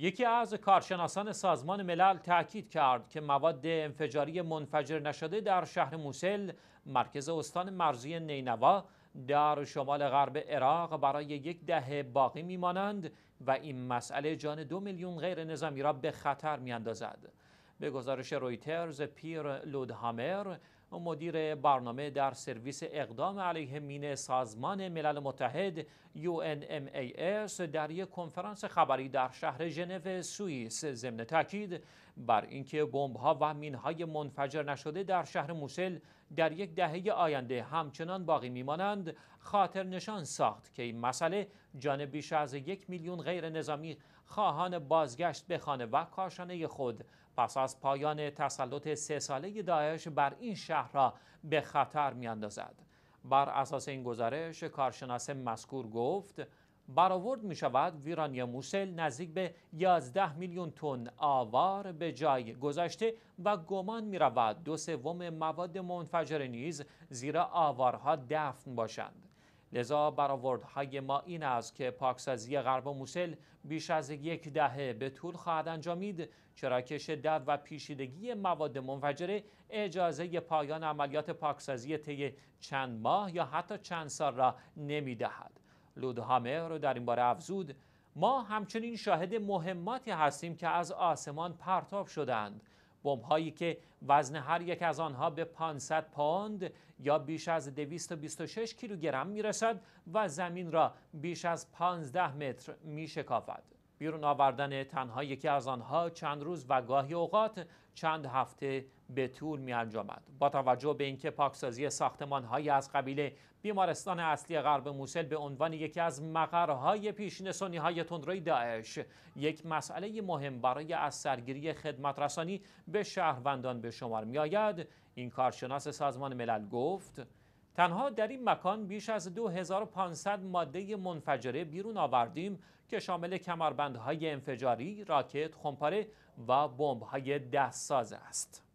یکی از کارشناسان سازمان ملل تاکید کرد که مواد انفجاری منفجر نشده در شهر موسل مرکز استان مرزی نینوا در شمال غرب عراق برای یک دهه باقی میمانند و این مسئله جان دو میلیون غیر نظامی را به خطر میاندازد. به گزارش رویترز پیر لودهامر مدیر برنامه در سرویس اقدام علیه مین سازمان ملل متحد UNMAS در یک کنفرانس خبری در شهر ژنو سوئیس ضمن تاکید بر اینکه ها و های منفجر نشده در شهر موسل در یک دهه آینده همچنان باقی میمانند خاطر نشان ساخت که این مسئله جان بیش از یک میلیون غیر نظامی خواهان بازگشت به خانه و کاشانه خود پس از پایان تسلط سه ساله داعش بر این شهر را به خطر میاندازد بر اساس این گزارش کارشناس مذکور گفت برآورد می شود ویرانی موسل نزدیک به 11 میلیون تن آوار به جای گذاشته و گمان می رود دو سوم مواد منفجره نیز زیرا آوارها دفن باشند. لذا برآوردهای ما این است که پاکسازی غرب موسل بیش از یک دهه به طول خواهد انجامید چرا که شدت و پیشیدگی مواد منفجره اجازه پایان عملیات پاکسازی طی چند ماه یا حتی چند سال را نمیدهد رو در این باره افزود ما همچنین شاهد مهماتی هستیم که از آسمان پرتاب شدند هایی که وزن هر یک از آنها به 500 پوند یا بیش از 226 کیلوگرم میرسد و زمین را بیش از 15 متر میشکافد بیرون آوردن تنها یکی از آنها چند روز و گاهی اوقات چند هفته به طول می انجامد. با توجه به اینکه پاکسازی ساختمان های از قبیله بیمارستان اصلی غرب موسل به عنوان یکی از مقرهای پیشین سنی های تندروی داعش یک مسئله مهم برای از سرگیری خدمت رسانی به شهروندان به شمار می آید. این کارشناس سازمان ملل گفت تنها در این مکان بیش از 2500 ماده منفجره بیرون آوردیم که شامل کمربندهای انفجاری، راکت، خمپاره و بمب‌های دستساز است.